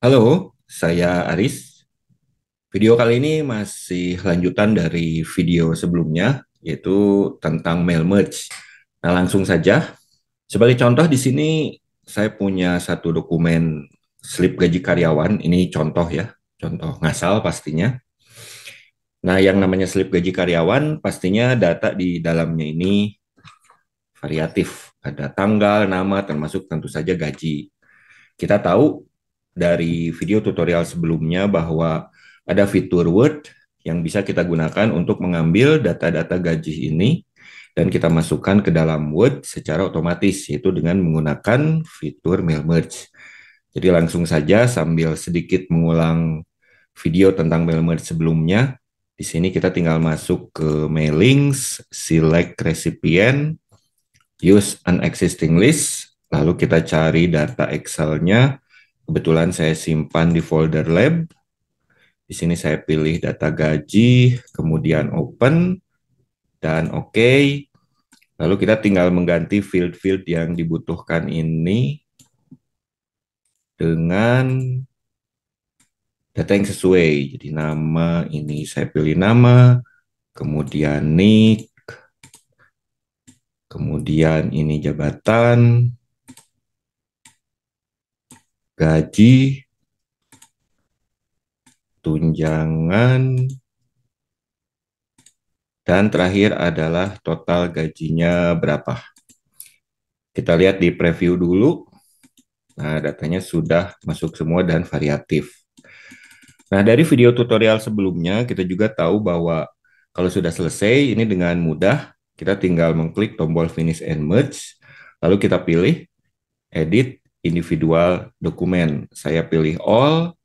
Halo, saya Aris. Video kali ini masih lanjutan dari video sebelumnya, yaitu tentang mail merge. Nah, langsung saja. Sebagai contoh di sini, saya punya satu dokumen slip gaji karyawan. Ini contoh ya, contoh ngasal pastinya. Nah, yang namanya slip gaji karyawan, pastinya data di dalamnya ini variatif. Ada tanggal, nama, termasuk tentu saja gaji. Kita tahu dari video tutorial sebelumnya bahwa ada fitur Word yang bisa kita gunakan untuk mengambil data-data gaji ini dan kita masukkan ke dalam Word secara otomatis yaitu dengan menggunakan fitur mail merge. Jadi langsung saja sambil sedikit mengulang video tentang mail merge sebelumnya. Di sini kita tinggal masuk ke mailings, select recipient, use an existing list, lalu kita cari data Excel-nya, Kebetulan saya simpan di folder lab. Di sini saya pilih data gaji, kemudian open, dan oke. Okay. Lalu kita tinggal mengganti field-field yang dibutuhkan ini dengan data yang sesuai. Jadi nama ini saya pilih nama, kemudian nick, kemudian ini jabatan, gaji, tunjangan, dan terakhir adalah total gajinya berapa. Kita lihat di preview dulu. Nah, datanya sudah masuk semua dan variatif. Nah, dari video tutorial sebelumnya, kita juga tahu bahwa kalau sudah selesai, ini dengan mudah, kita tinggal mengklik tombol Finish and Merge, lalu kita pilih Edit individual dokumen. Saya pilih all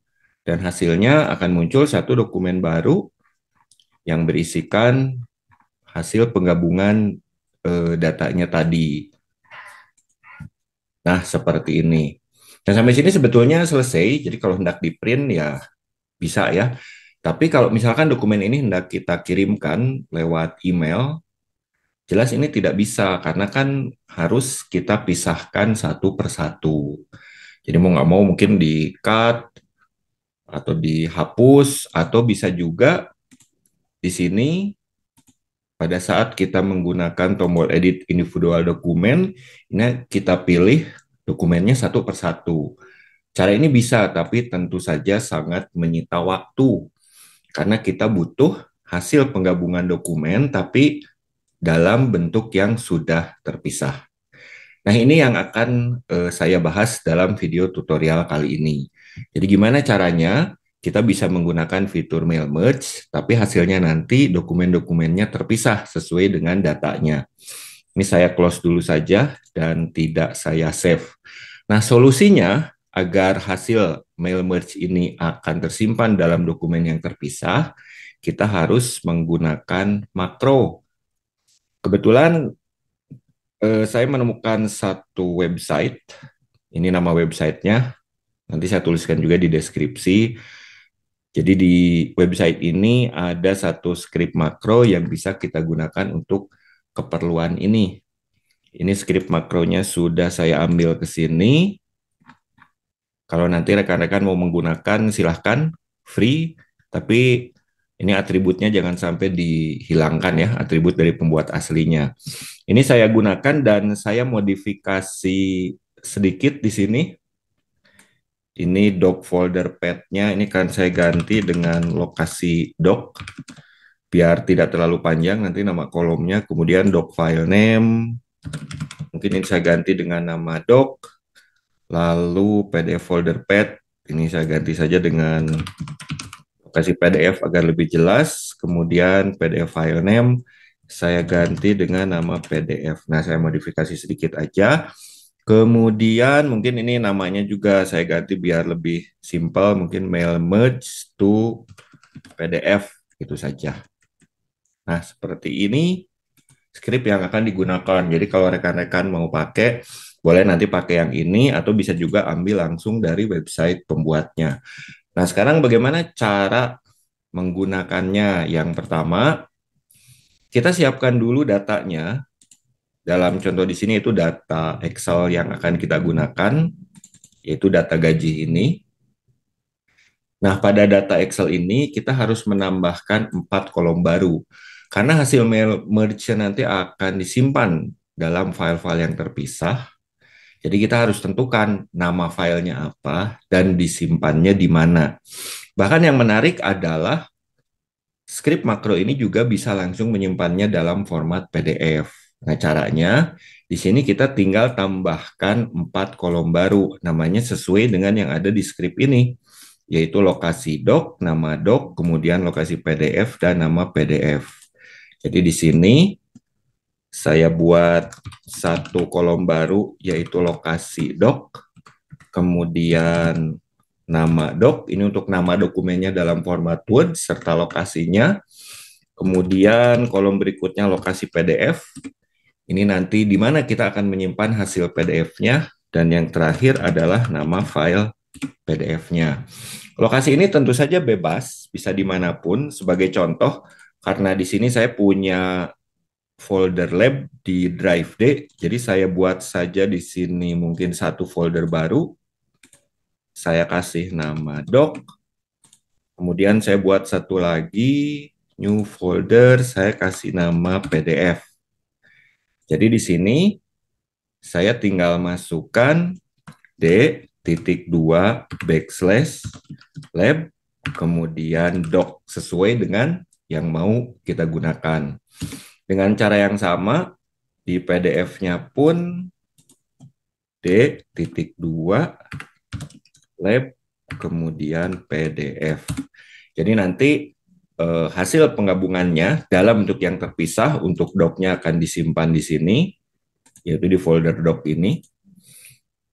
dan hasilnya akan muncul satu dokumen baru yang berisikan hasil penggabungan eh, datanya tadi. Nah, seperti ini. Dan sampai sini sebetulnya selesai. Jadi kalau hendak di-print ya bisa ya. Tapi kalau misalkan dokumen ini hendak kita kirimkan lewat email, Jelas ini tidak bisa karena kan harus kita pisahkan satu persatu. Jadi mau nggak mau mungkin di cut atau dihapus atau bisa juga di sini pada saat kita menggunakan tombol edit individual dokumen ini kita pilih dokumennya satu persatu. Cara ini bisa tapi tentu saja sangat menyita waktu karena kita butuh hasil penggabungan dokumen tapi dalam bentuk yang sudah terpisah. Nah, ini yang akan uh, saya bahas dalam video tutorial kali ini. Jadi gimana caranya kita bisa menggunakan fitur mail merge, tapi hasilnya nanti dokumen-dokumennya terpisah sesuai dengan datanya. Ini saya close dulu saja dan tidak saya save. Nah, solusinya agar hasil mail merge ini akan tersimpan dalam dokumen yang terpisah, kita harus menggunakan makro Kebetulan eh, saya menemukan satu website, ini nama websitenya, nanti saya tuliskan juga di deskripsi. Jadi di website ini ada satu script makro yang bisa kita gunakan untuk keperluan ini. Ini script makronya sudah saya ambil ke sini. Kalau nanti rekan-rekan mau menggunakan silahkan free, tapi ini atributnya jangan sampai dihilangkan ya, atribut dari pembuat aslinya. Ini saya gunakan dan saya modifikasi sedikit di sini. Ini doc folder path-nya, ini kan saya ganti dengan lokasi doc biar tidak terlalu panjang nanti nama kolomnya, kemudian doc file name, mungkin ini saya ganti dengan nama doc, lalu pdf folder path, ini saya ganti saja dengan kasih PDF agar lebih jelas. Kemudian PDF file name saya ganti dengan nama PDF. Nah, saya modifikasi sedikit aja. Kemudian mungkin ini namanya juga saya ganti biar lebih simpel, mungkin mail merge to PDF itu saja. Nah, seperti ini script yang akan digunakan. Jadi kalau rekan-rekan mau pakai boleh nanti pakai yang ini atau bisa juga ambil langsung dari website pembuatnya. Nah, sekarang bagaimana cara menggunakannya? Yang pertama, kita siapkan dulu datanya. Dalam contoh di sini itu data Excel yang akan kita gunakan, yaitu data gaji ini. Nah, pada data Excel ini kita harus menambahkan empat kolom baru. Karena hasil merge nanti akan disimpan dalam file-file yang terpisah. Jadi kita harus tentukan nama filenya apa dan disimpannya di mana. Bahkan yang menarik adalah script makro ini juga bisa langsung menyimpannya dalam format PDF. Nah, caranya di sini kita tinggal tambahkan empat kolom baru, namanya sesuai dengan yang ada di script ini, yaitu lokasi doc, nama doc, kemudian lokasi PDF, dan nama PDF. Jadi di sini saya buat satu kolom baru yaitu lokasi dok, kemudian nama dok, ini untuk nama dokumennya dalam format Word serta lokasinya. Kemudian kolom berikutnya lokasi PDF. Ini nanti di mana kita akan menyimpan hasil PDF-nya dan yang terakhir adalah nama file PDF-nya. Lokasi ini tentu saja bebas, bisa dimanapun. Sebagai contoh, karena di sini saya punya folder lab di drive D. Jadi saya buat saja di sini mungkin satu folder baru. Saya kasih nama doc. Kemudian saya buat satu lagi new folder, saya kasih nama PDF. Jadi di sini saya tinggal masukkan D titik dua backslash lab kemudian doc sesuai dengan yang mau kita gunakan. Dengan cara yang sama, di PDF-nya pun D titik dua lab kemudian PDF. Jadi nanti eh, hasil penggabungannya dalam bentuk yang terpisah untuk DOC-nya akan disimpan di sini, yaitu di folder doc ini.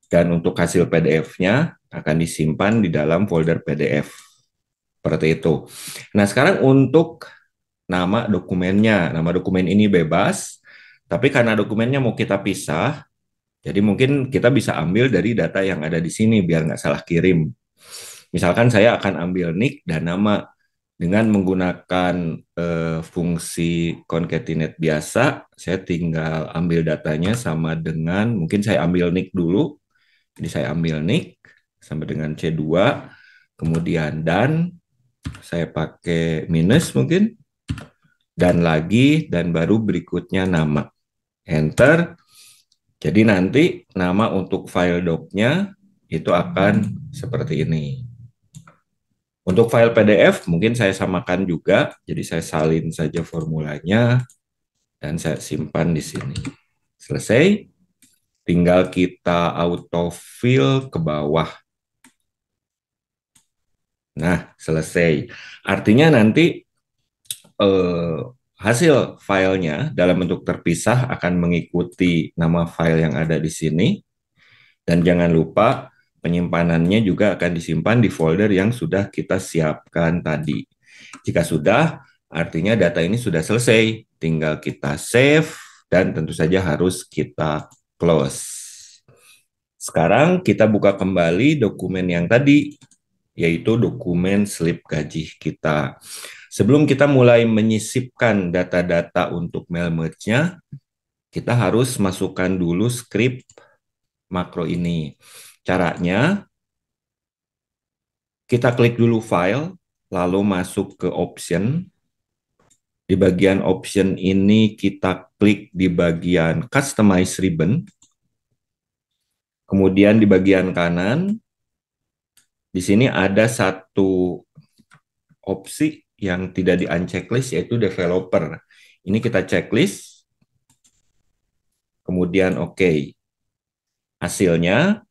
Dan untuk hasil PDF-nya akan disimpan di dalam folder PDF. Seperti itu. Nah, sekarang untuk nama dokumennya. Nama dokumen ini bebas, tapi karena dokumennya mau kita pisah, jadi mungkin kita bisa ambil dari data yang ada di sini biar nggak salah kirim. Misalkan saya akan ambil nick dan nama dengan menggunakan uh, fungsi concatenate biasa, saya tinggal ambil datanya sama dengan mungkin saya ambil nick dulu. Jadi saya ambil nick sama dengan C2, kemudian dan saya pakai minus mungkin dan lagi, dan baru berikutnya nama. Enter. Jadi nanti nama untuk file doc-nya itu akan seperti ini. Untuk file PDF mungkin saya samakan juga, jadi saya salin saja formulanya dan saya simpan di sini. Selesai. Tinggal kita autofill ke bawah. Nah, selesai. Artinya nanti eh, hasil filenya dalam bentuk terpisah akan mengikuti nama file yang ada di sini. Dan jangan lupa penyimpanannya juga akan disimpan di folder yang sudah kita siapkan tadi. Jika sudah, artinya data ini sudah selesai. Tinggal kita save dan tentu saja harus kita close. Sekarang kita buka kembali dokumen yang tadi, yaitu dokumen slip gaji kita. Sebelum kita mulai menyisipkan data-data untuk mail merge-nya, kita harus masukkan dulu script makro ini. Caranya, kita klik dulu file, lalu masuk ke option. Di bagian option ini kita klik di bagian customize ribbon. Kemudian di bagian kanan, di sini ada satu opsi yang tidak di unchecklist yaitu developer. Ini kita checklist, kemudian oke. Okay. Hasilnya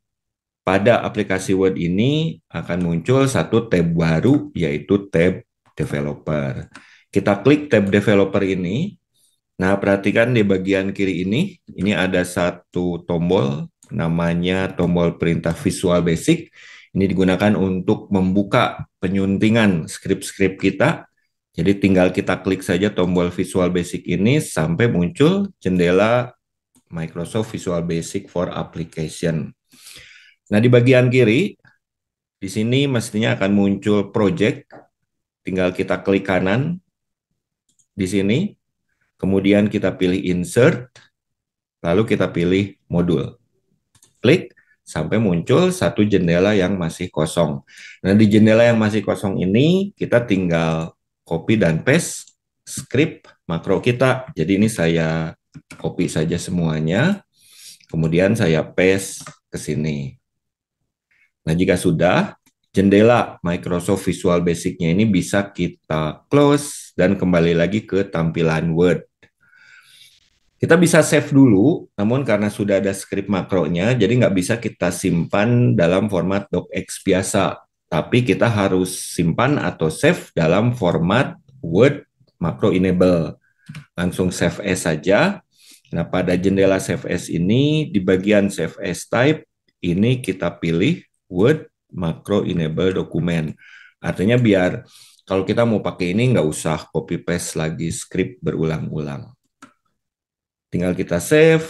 pada aplikasi Word ini akan muncul satu tab baru yaitu tab developer. Kita klik tab developer ini. Nah, perhatikan di bagian kiri ini, ini ada satu tombol namanya tombol perintah Visual Basic ini digunakan untuk membuka penyuntingan skrip-skrip kita. Jadi tinggal kita klik saja tombol Visual Basic ini sampai muncul jendela Microsoft Visual Basic for Application. Nah, di bagian kiri di sini mestinya akan muncul project. Tinggal kita klik kanan di sini. Kemudian kita pilih insert, lalu kita pilih modul. Klik sampai muncul satu jendela yang masih kosong. Nah, di jendela yang masih kosong ini kita tinggal copy dan paste script makro kita. Jadi ini saya copy saja semuanya, kemudian saya paste ke sini. Nah, jika sudah, jendela Microsoft Visual Basic-nya ini bisa kita close dan kembali lagi ke tampilan Word. Kita bisa save dulu, namun karena sudah ada script makronya, jadi nggak bisa kita simpan dalam format docx biasa. Tapi kita harus simpan atau save dalam format Word macro enable. Langsung save as saja. Nah, pada jendela save as ini, di bagian save as type, ini kita pilih Word macro enable document. Artinya biar kalau kita mau pakai ini nggak usah copy paste lagi script berulang-ulang. Tinggal kita save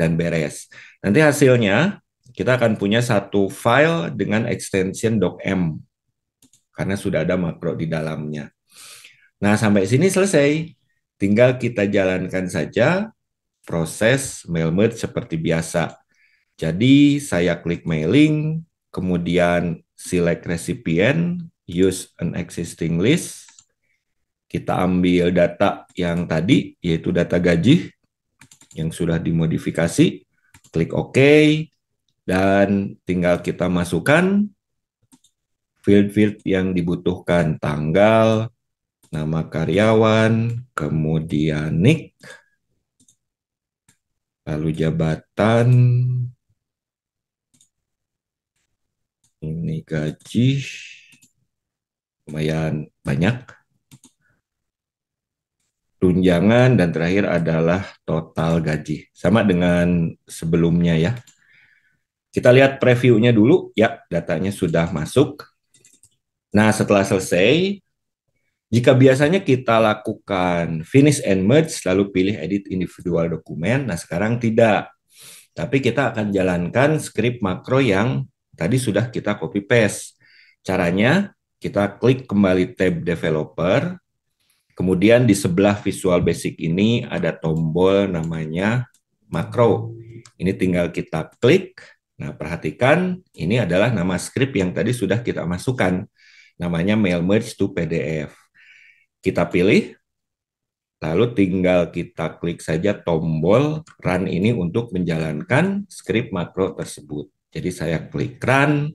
dan beres. Nanti hasilnya kita akan punya satu file dengan extension .m karena sudah ada makro di dalamnya. Nah, sampai sini selesai. Tinggal kita jalankan saja proses mail merge seperti biasa. Jadi, saya klik mailing, kemudian select recipient, use an existing list, kita ambil data yang tadi, yaitu data gaji yang sudah dimodifikasi, klik OK, dan tinggal kita masukkan field-field yang dibutuhkan, tanggal, nama karyawan, kemudian nick, lalu jabatan, ini gaji, lumayan banyak, tunjangan, dan terakhir adalah total gaji. Sama dengan sebelumnya ya. Kita lihat previewnya dulu. Ya, datanya sudah masuk. Nah, setelah selesai, jika biasanya kita lakukan finish and merge, lalu pilih edit individual dokumen, nah sekarang tidak. Tapi kita akan jalankan script makro yang tadi sudah kita copy paste. Caranya, kita klik kembali tab developer, Kemudian di sebelah Visual Basic ini ada tombol namanya makro. Ini tinggal kita klik. Nah, perhatikan ini adalah nama script yang tadi sudah kita masukkan. Namanya mail merge to PDF. Kita pilih, lalu tinggal kita klik saja tombol run ini untuk menjalankan script makro tersebut. Jadi saya klik run,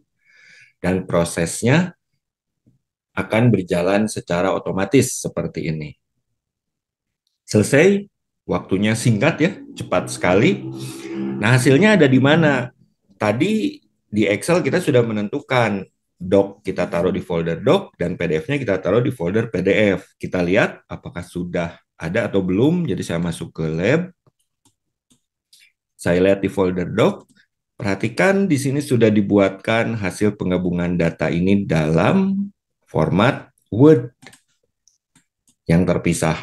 dan prosesnya akan berjalan secara otomatis seperti ini. Selesai, waktunya singkat ya, cepat sekali. Nah, hasilnya ada di mana? Tadi di Excel kita sudah menentukan doc kita taruh di folder doc dan PDF-nya kita taruh di folder PDF. Kita lihat apakah sudah ada atau belum. Jadi saya masuk ke lab. Saya lihat di folder doc. Perhatikan di sini sudah dibuatkan hasil penggabungan data ini dalam format Word yang terpisah.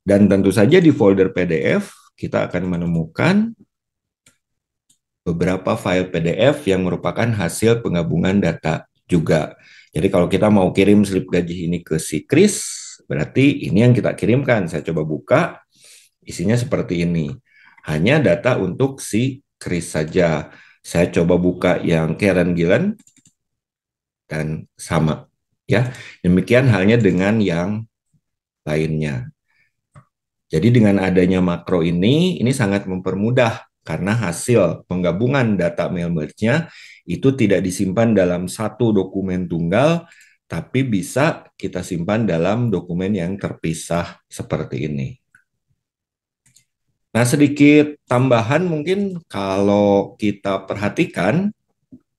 Dan tentu saja di folder PDF kita akan menemukan beberapa file PDF yang merupakan hasil penggabungan data juga. Jadi kalau kita mau kirim slip gaji ini ke si Kris, berarti ini yang kita kirimkan. Saya coba buka, isinya seperti ini. Hanya data untuk si Kris saja. Saya coba buka yang Karen Gillen, dan sama ya. Demikian halnya dengan yang lainnya. Jadi dengan adanya makro ini ini sangat mempermudah karena hasil penggabungan data mail merge-nya itu tidak disimpan dalam satu dokumen tunggal tapi bisa kita simpan dalam dokumen yang terpisah seperti ini. Nah, sedikit tambahan mungkin kalau kita perhatikan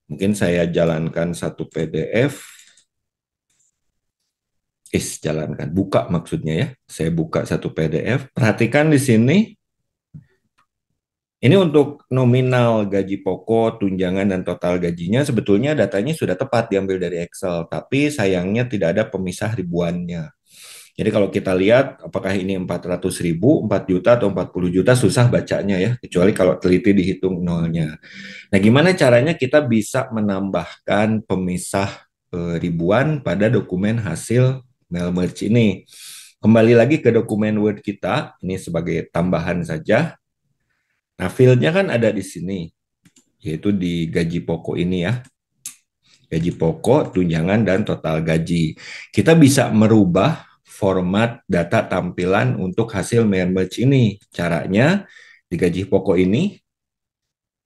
Mungkin saya jalankan satu PDF. Is jalankan, buka maksudnya ya. Saya buka satu PDF. Perhatikan di sini. Ini untuk nominal gaji pokok, tunjangan, dan total gajinya. Sebetulnya datanya sudah tepat diambil dari Excel, tapi sayangnya tidak ada pemisah ribuannya. Jadi kalau kita lihat apakah ini 400 ribu, 4 juta, atau 40 juta susah bacanya ya, kecuali kalau teliti dihitung nolnya. Nah gimana caranya kita bisa menambahkan pemisah e, ribuan pada dokumen hasil mail merge ini? Kembali lagi ke dokumen Word kita, ini sebagai tambahan saja. Nah fieldnya kan ada di sini, yaitu di gaji pokok ini ya gaji pokok, tunjangan, dan total gaji. Kita bisa merubah format data tampilan untuk hasil merge ini. Caranya di gaji pokok ini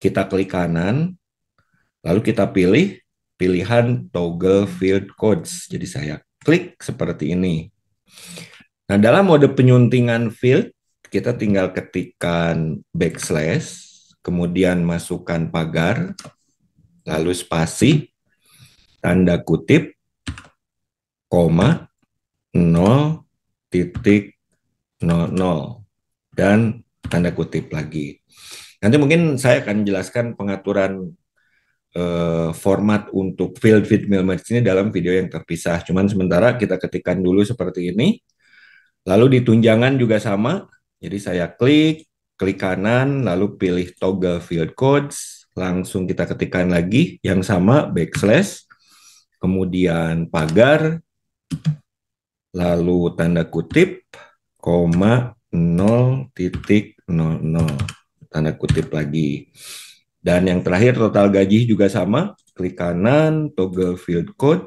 kita klik kanan, lalu kita pilih pilihan toggle field codes. Jadi saya klik seperti ini. Nah, dalam mode penyuntingan field, kita tinggal ketikkan backslash, kemudian masukkan pagar, lalu spasi, tanda kutip, koma, 0.00 dan tanda kutip lagi. Nanti mungkin saya akan jelaskan pengaturan eh, format untuk field feed match ini dalam video yang terpisah. Cuman sementara kita ketikkan dulu seperti ini. Lalu di tunjangan juga sama. Jadi saya klik, klik kanan, lalu pilih toggle field codes. Langsung kita ketikkan lagi yang sama backslash. Kemudian pagar lalu tanda kutip, koma 0.00 tanda kutip lagi. Dan yang terakhir total gaji juga sama, klik kanan, toggle field code,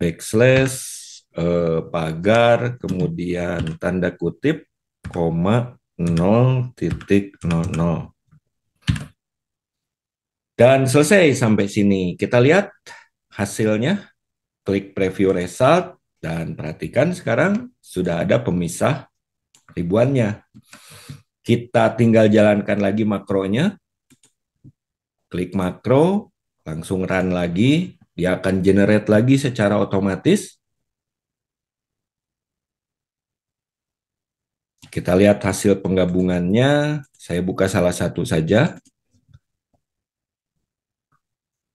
backslash, eh, pagar, kemudian tanda kutip, koma 0.00. Dan selesai sampai sini. Kita lihat hasilnya klik preview result dan perhatikan sekarang sudah ada pemisah ribuannya. Kita tinggal jalankan lagi makronya. Klik makro, langsung run lagi, dia akan generate lagi secara otomatis. Kita lihat hasil penggabungannya. Saya buka salah satu saja.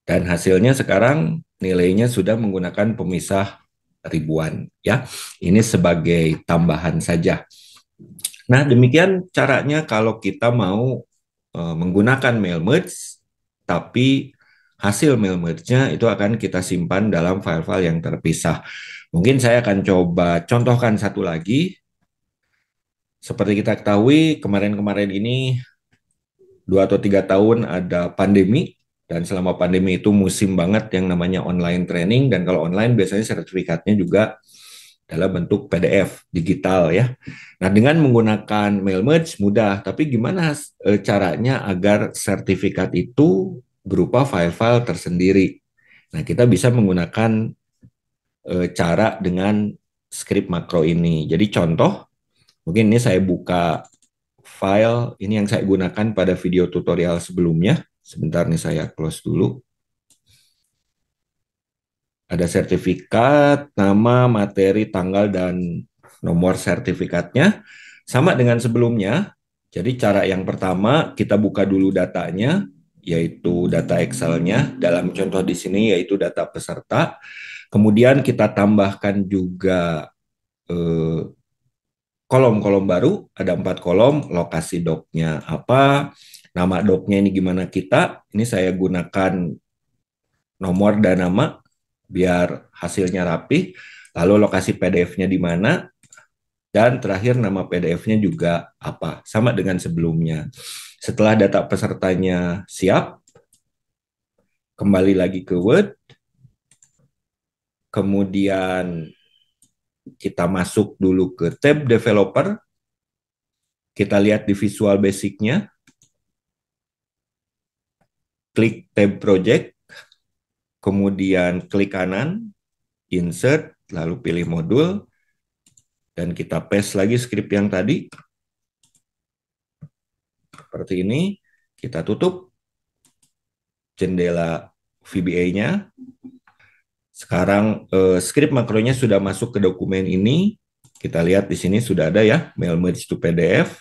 Dan hasilnya sekarang nilainya sudah menggunakan pemisah ribuan ya. Ini sebagai tambahan saja. Nah, demikian caranya kalau kita mau e, menggunakan mail merge tapi hasil mail merge-nya itu akan kita simpan dalam file-file yang terpisah. Mungkin saya akan coba contohkan satu lagi. Seperti kita ketahui kemarin-kemarin ini dua atau tiga tahun ada pandemi dan selama pandemi itu musim banget yang namanya online training dan kalau online biasanya sertifikatnya juga dalam bentuk PDF digital ya. Nah, dengan menggunakan mail merge mudah, tapi gimana eh, caranya agar sertifikat itu berupa file-file tersendiri. Nah, kita bisa menggunakan eh, cara dengan script makro ini. Jadi contoh, mungkin ini saya buka file ini yang saya gunakan pada video tutorial sebelumnya. Sebentar nih saya close dulu. Ada sertifikat, nama, materi, tanggal, dan nomor sertifikatnya. Sama dengan sebelumnya. Jadi cara yang pertama kita buka dulu datanya, yaitu data Excel-nya. Dalam contoh di sini yaitu data peserta. Kemudian kita tambahkan juga eh, kolom-kolom eh, baru, ada empat kolom, lokasi doknya apa, nama doknya ini gimana kita, ini saya gunakan nomor dan nama biar hasilnya rapi, lalu lokasi PDF-nya di mana, dan terakhir nama PDF-nya juga apa, sama dengan sebelumnya. Setelah data pesertanya siap, kembali lagi ke Word, kemudian kita masuk dulu ke tab developer, kita lihat di visual basicnya, klik tab project, kemudian klik kanan, insert, lalu pilih modul, dan kita paste lagi script yang tadi. Seperti ini, kita tutup jendela VBA-nya. Sekarang eh, script makronya sudah masuk ke dokumen ini. Kita lihat di sini sudah ada ya, mail merge to PDF.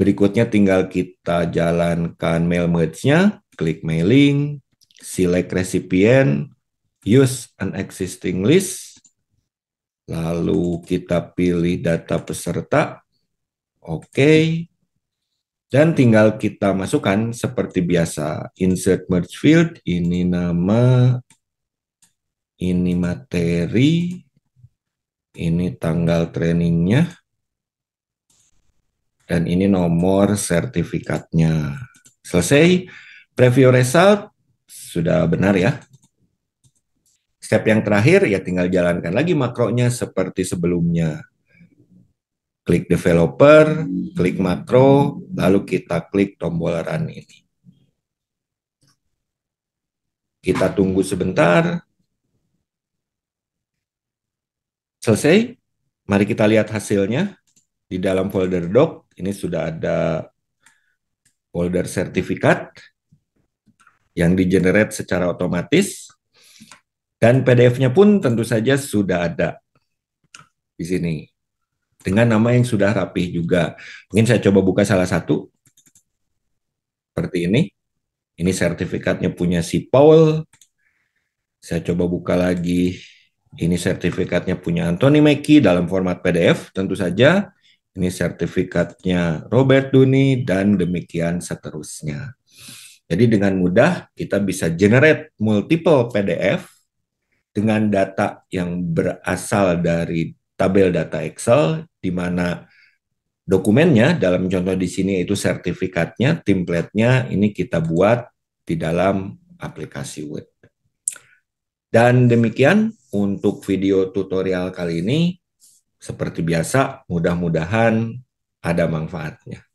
Berikutnya tinggal kita jalankan mail merge-nya, klik mailing, select recipient, use an existing list, lalu kita pilih data peserta, oke, okay. dan tinggal kita masukkan seperti biasa, insert merge field, ini nama, ini materi, ini tanggal trainingnya, dan ini nomor sertifikatnya. Selesai preview result sudah benar ya. Step yang terakhir ya tinggal jalankan lagi makronya seperti sebelumnya. Klik developer, klik makro, lalu kita klik tombol run ini. Kita tunggu sebentar. Selesai. Mari kita lihat hasilnya di dalam folder doc ini sudah ada folder sertifikat yang di generate secara otomatis dan PDF-nya pun tentu saja sudah ada di sini dengan nama yang sudah rapih juga. Mungkin saya coba buka salah satu seperti ini. Ini sertifikatnya punya si Paul. Saya coba buka lagi. Ini sertifikatnya punya Anthony Mackie dalam format PDF tentu saja. Ini sertifikatnya Robert Duni dan demikian seterusnya. Jadi dengan mudah kita bisa generate multiple PDF dengan data yang berasal dari tabel data Excel di mana dokumennya dalam contoh di sini itu sertifikatnya, template-nya ini kita buat di dalam aplikasi Word. Dan demikian untuk video tutorial kali ini seperti biasa, mudah-mudahan ada manfaatnya.